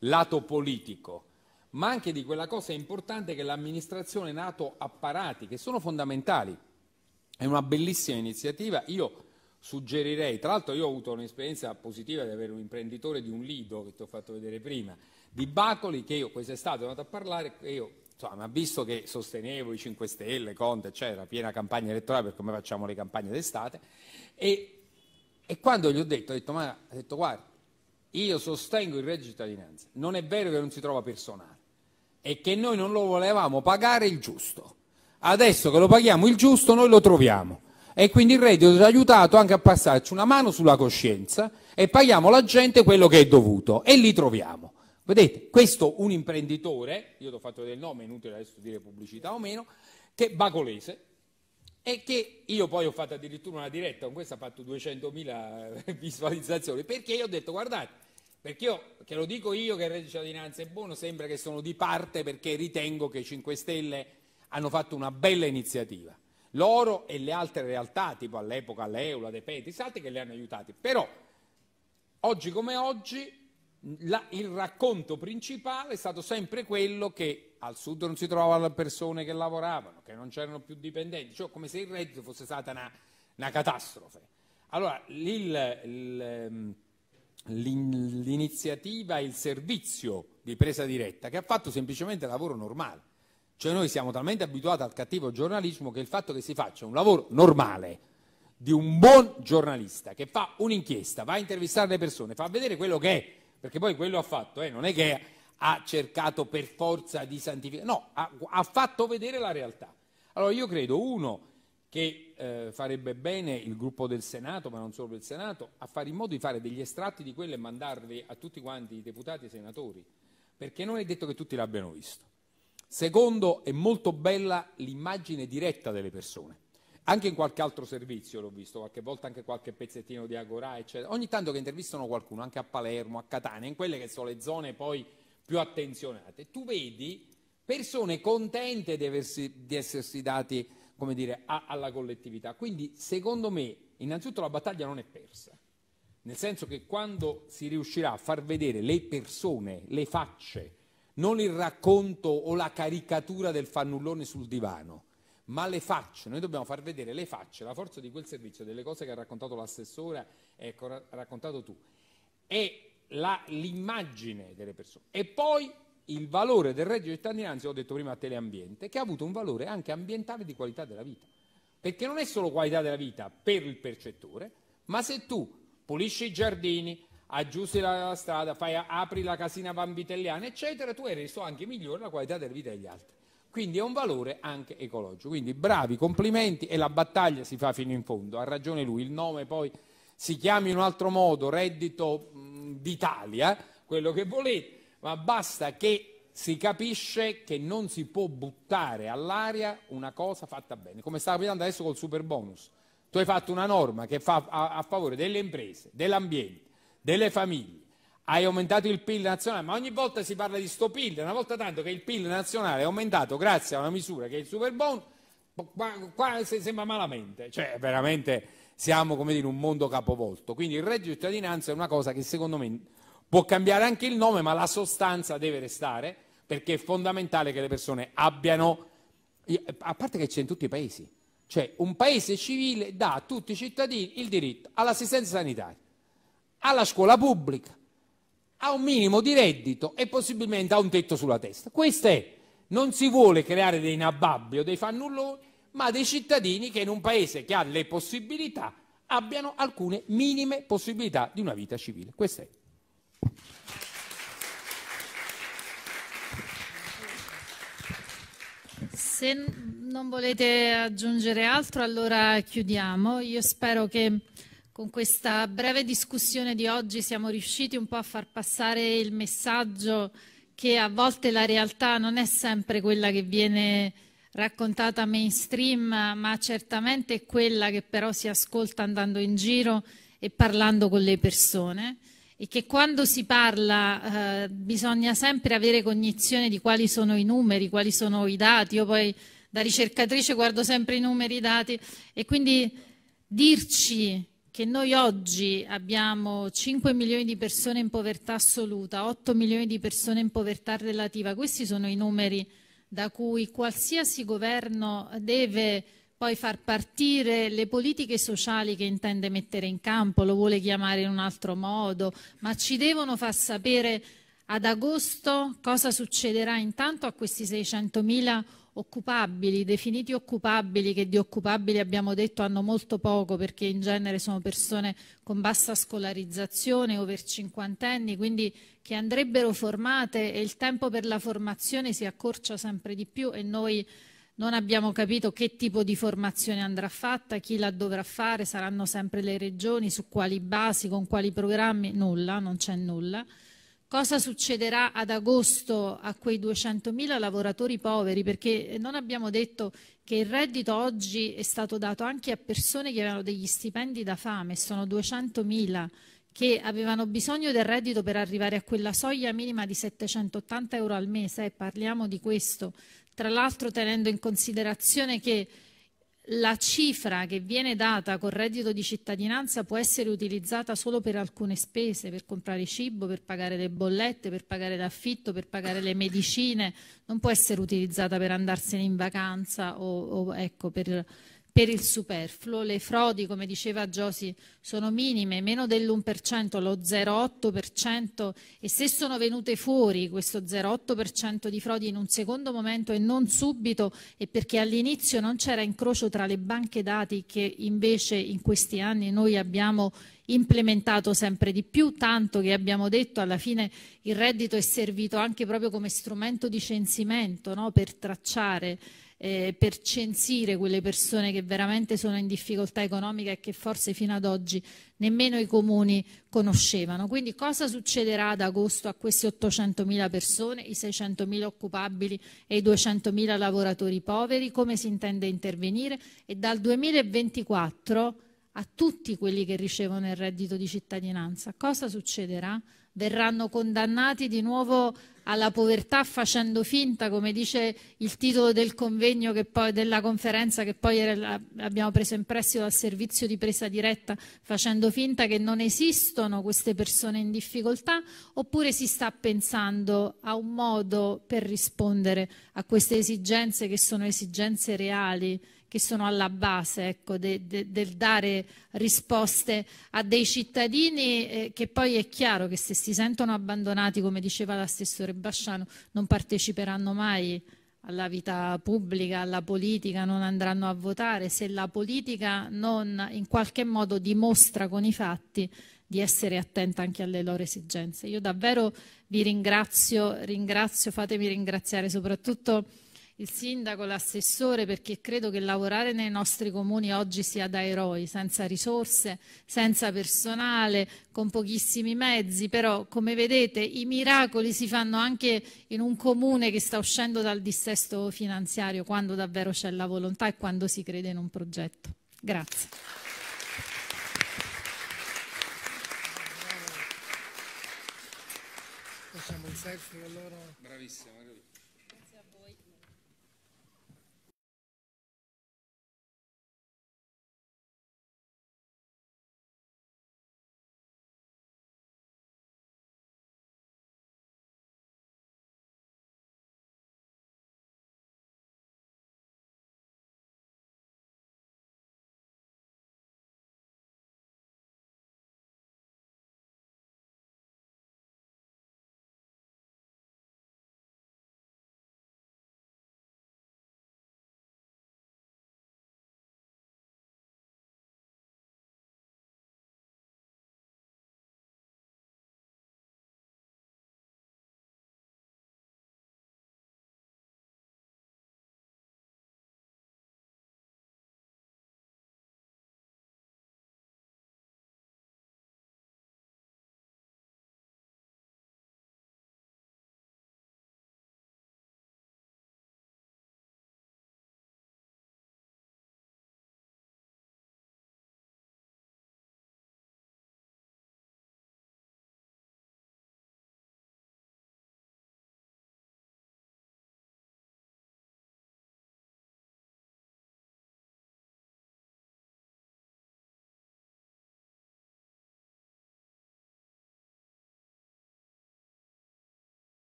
lato politico, ma anche di quella cosa importante che l'amministrazione nato apparati, che sono fondamentali. È una bellissima iniziativa. Io suggerirei, tra l'altro io ho avuto un'esperienza positiva di avere un imprenditore di un lido che ti ho fatto vedere prima, di Bacoli che io quest'estate sono andato a parlare e io insomma, ha visto che sostenevo i 5 Stelle, Conte, eccetera, piena campagna elettorale per come facciamo le campagne d'estate, e, e quando gli ho detto, ho detto, ma, ho detto, guarda, io sostengo il reddito di cittadinanza, non è vero che non si trova personale, e che noi non lo volevamo pagare il giusto, adesso che lo paghiamo il giusto noi lo troviamo. E quindi il reddito ci ha aiutato anche a passarci una mano sulla coscienza e paghiamo la gente quello che è dovuto e li troviamo. Vedete, questo un imprenditore, io ti ho fatto vedere il nome, è inutile adesso dire pubblicità o meno, che è bagolese e che io poi ho fatto addirittura una diretta, con questa ha fatto 200.000 visualizzazioni, perché io ho detto guardate, perché io, che lo dico io che il reddito di cittadinanza è buono, sembra che sono di parte perché ritengo che i 5 Stelle hanno fatto una bella iniziativa. L'oro e le altre realtà, tipo all'epoca l'Eula, De Petris, altre che le hanno aiutate, però oggi come oggi la, il racconto principale è stato sempre quello che al sud non si trovavano persone che lavoravano, che non c'erano più dipendenti, cioè come se il reddito fosse stata una, una catastrofe. Allora, il, il, ehm, l'iniziativa, il servizio di presa diretta che ha fatto semplicemente lavoro normale. Cioè noi siamo talmente abituati al cattivo giornalismo che il fatto che si faccia un lavoro normale di un buon giornalista che fa un'inchiesta, va a intervistare le persone, fa vedere quello che è perché poi quello ha fatto, eh, non è che ha cercato per forza di santificare, no, ha, ha fatto vedere la realtà. Allora io credo, uno, che eh, farebbe bene il gruppo del Senato, ma non solo del Senato, a fare in modo di fare degli estratti di quello e mandarli a tutti quanti i deputati e i senatori, perché non è detto che tutti l'abbiano visto. Secondo, è molto bella l'immagine diretta delle persone anche in qualche altro servizio l'ho visto, qualche volta anche qualche pezzettino di Agorà, eccetera. Ogni tanto che intervistano qualcuno, anche a Palermo, a Catania, in quelle che sono le zone poi più attenzionate, tu vedi persone contente di, aversi, di essersi dati, come dire, a, alla collettività. Quindi, secondo me, innanzitutto la battaglia non è persa, nel senso che quando si riuscirà a far vedere le persone, le facce, non il racconto o la caricatura del fannullone sul divano, ma le facce, noi dobbiamo far vedere le facce, la forza di quel servizio, delle cose che ha raccontato l'assessore, ecco, ha raccontato tu, e l'immagine delle persone. E poi il valore del reddito di cittadinanza, ho detto prima a Teleambiente, che ha avuto un valore anche ambientale di qualità della vita. Perché non è solo qualità della vita per il percettore, ma se tu pulisci i giardini, aggiusti la strada, fai, apri la casina bambitelliana, eccetera, tu hai reso anche migliore la qualità della vita degli altri. Quindi è un valore anche ecologico. Quindi bravi, complimenti e la battaglia si fa fino in fondo. Ha ragione lui, il nome poi si chiama in un altro modo reddito mm, d'Italia, quello che volete, ma basta che si capisce che non si può buttare all'aria una cosa fatta bene, come sta capitando adesso col super bonus. Tu hai fatto una norma che fa a, a favore delle imprese, dell'ambiente, delle famiglie, hai aumentato il PIL nazionale, ma ogni volta si parla di sto PIL, una volta tanto che il PIL nazionale è aumentato grazie a una misura che è il super bonus, qua, sembra malamente, cioè veramente siamo come dire un mondo capovolto. Quindi il reddito di cittadinanza è una cosa che secondo me può cambiare anche il nome, ma la sostanza deve restare perché è fondamentale che le persone abbiano, a parte che c'è in tutti i paesi, cioè un paese civile dà a tutti i cittadini il diritto all'assistenza sanitaria, alla scuola pubblica, a un minimo di reddito e possibilmente a un tetto sulla testa. Questo è, non si vuole creare dei nababbi o dei fannulloni, ma dei cittadini che in un paese che ha le possibilità abbiano alcune minime possibilità di una vita civile. Questo è. Se non volete aggiungere altro, allora chiudiamo. Io spero che con questa breve discussione di oggi siamo riusciti un po' a far passare il messaggio che a volte la realtà non è sempre quella che viene raccontata mainstream, ma certamente è quella che però si ascolta andando in giro e parlando con le persone e che quando si parla eh, bisogna sempre avere cognizione di quali sono i numeri, quali sono i dati. Io poi da ricercatrice guardo sempre i numeri, i dati e quindi dirci che noi oggi abbiamo 5 milioni di persone in povertà assoluta, 8 milioni di persone in povertà relativa, questi sono i numeri da cui qualsiasi governo deve poi far partire le politiche sociali che intende mettere in campo, lo vuole chiamare in un altro modo, ma ci devono far sapere ad agosto cosa succederà intanto a questi 600 600.000 occupabili, definiti occupabili, che di occupabili abbiamo detto hanno molto poco perché in genere sono persone con bassa scolarizzazione, over cinquantenni, quindi che andrebbero formate e il tempo per la formazione si accorcia sempre di più e noi non abbiamo capito che tipo di formazione andrà fatta, chi la dovrà fare, saranno sempre le regioni, su quali basi, con quali programmi, nulla, non c'è nulla cosa succederà ad agosto a quei 200.000 lavoratori poveri, perché eh, non abbiamo detto che il reddito oggi è stato dato anche a persone che avevano degli stipendi da fame, sono 200.000 che avevano bisogno del reddito per arrivare a quella soglia minima di 780 euro al mese, eh, parliamo di questo, tra l'altro tenendo in considerazione che la cifra che viene data col reddito di cittadinanza può essere utilizzata solo per alcune spese, per comprare cibo, per pagare le bollette, per pagare l'affitto, per pagare le medicine, non può essere utilizzata per andarsene in vacanza o, o ecco, per per il superfluo. Le frodi, come diceva Giosi, sono minime, meno dell'1%, lo 0,8% e se sono venute fuori questo 0,8% di frodi in un secondo momento e non subito è perché all'inizio non c'era incrocio tra le banche dati che invece in questi anni noi abbiamo implementato sempre di più, tanto che abbiamo detto alla fine il reddito è servito anche proprio come strumento di censimento no? per tracciare eh, per censire quelle persone che veramente sono in difficoltà economica e che forse fino ad oggi nemmeno i comuni conoscevano. Quindi cosa succederà ad agosto a queste 800.000 persone, i 600.000 occupabili e i 200.000 lavoratori poveri? Come si intende intervenire? E dal 2024 a tutti quelli che ricevono il reddito di cittadinanza. Cosa succederà? Verranno condannati di nuovo alla povertà facendo finta, come dice il titolo del convegno poi, della conferenza che poi era, abbiamo preso in prestito dal servizio di presa diretta, facendo finta che non esistono queste persone in difficoltà, oppure si sta pensando a un modo per rispondere a queste esigenze che sono esigenze reali che sono alla base ecco, de, de, del dare risposte a dei cittadini eh, che poi è chiaro che se si sentono abbandonati, come diceva l'assessore Basciano, non parteciperanno mai alla vita pubblica, alla politica, non andranno a votare, se la politica non in qualche modo dimostra con i fatti di essere attenta anche alle loro esigenze. Io davvero vi ringrazio, ringrazio fatemi ringraziare soprattutto il sindaco, l'assessore, perché credo che lavorare nei nostri comuni oggi sia da eroi, senza risorse, senza personale, con pochissimi mezzi, però come vedete i miracoli si fanno anche in un comune che sta uscendo dal dissesto finanziario, quando davvero c'è la volontà e quando si crede in un progetto. Grazie. Facciamo il selfie allora. Bravissimo,